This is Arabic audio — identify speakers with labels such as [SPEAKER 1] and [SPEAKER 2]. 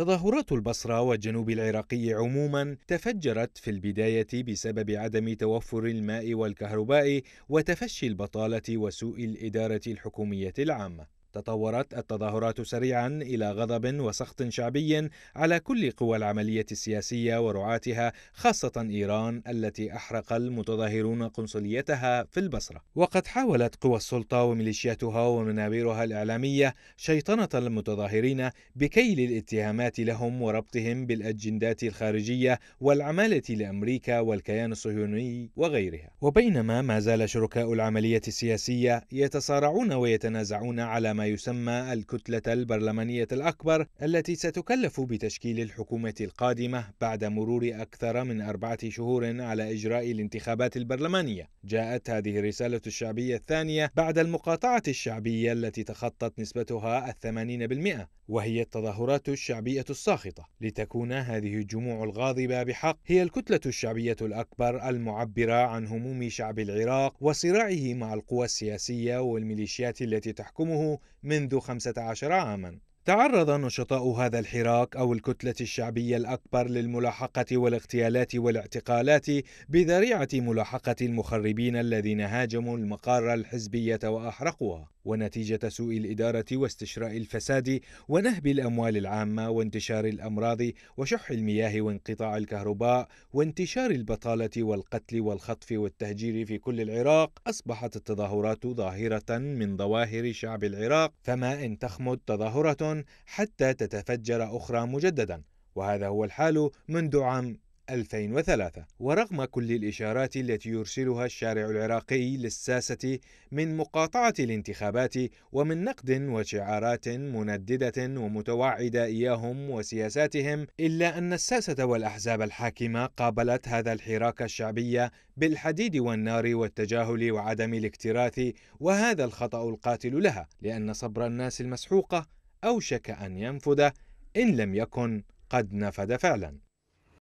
[SPEAKER 1] تظاهرات البصرة والجنوب العراقي عموما تفجرت في البداية بسبب عدم توفر الماء والكهرباء وتفشي البطالة وسوء الإدارة الحكومية العامة تطورت التظاهرات سريعا الى غضب وسخط شعبي على كل قوى العمليه السياسيه ورعاتها خاصه ايران التي احرق المتظاهرون قنصليتها في البصره وقد حاولت قوى السلطه وميليشياتها ومنابرها الاعلاميه شيطنه المتظاهرين بكيل الاتهامات لهم وربطهم بالاجندات الخارجيه والعماله لامريكا والكيان الصهيوني وغيرها وبينما ما زال شركاء العمليه السياسيه يتصارعون ويتنازعون على ما يسمى الكتلة البرلمانية الأكبر التي ستكلف بتشكيل الحكومة القادمة بعد مرور أكثر من أربعة شهور على إجراء الانتخابات البرلمانية جاءت هذه الرسالة الشعبية الثانية بعد المقاطعة الشعبية التي تخطت نسبتها الثمانين بالمئة وهي التظاهرات الشعبية الساخطة لتكون هذه الجموع الغاضبة بحق هي الكتلة الشعبية الأكبر المعبرة عن هموم شعب العراق وصراعه مع القوى السياسية والميليشيات التي تحكمه منذ 15 عاماً. تعرض نشطاء هذا الحراك او الكتله الشعبيه الاكبر للملاحقه والاغتيالات والاعتقالات بذريعه ملاحقه المخربين الذين هاجموا المقار الحزبيه واحرقوها ونتيجة سوء الإدارة واستشراء الفساد ونهب الأموال العامة وانتشار الأمراض وشح المياه وانقطاع الكهرباء وانتشار البطالة والقتل والخطف والتهجير في كل العراق أصبحت التظاهرات ظاهرة من ظواهر شعب العراق فما إن تخمد تظاهرة حتى تتفجر أخرى مجددا وهذا هو الحال منذ عام 2003 ورغم كل الإشارات التي يرسلها الشارع العراقي للساسة من مقاطعة الانتخابات ومن نقد وشعارات منددة ومتوعدة إياهم وسياساتهم إلا أن الساسة والأحزاب الحاكمة قابلت هذا الحراك الشعبي بالحديد والنار والتجاهل وعدم الاكتراث وهذا الخطأ القاتل لها لأن صبر الناس المسحوقة أوشك أن ينفذ إن لم يكن قد نفد فعلا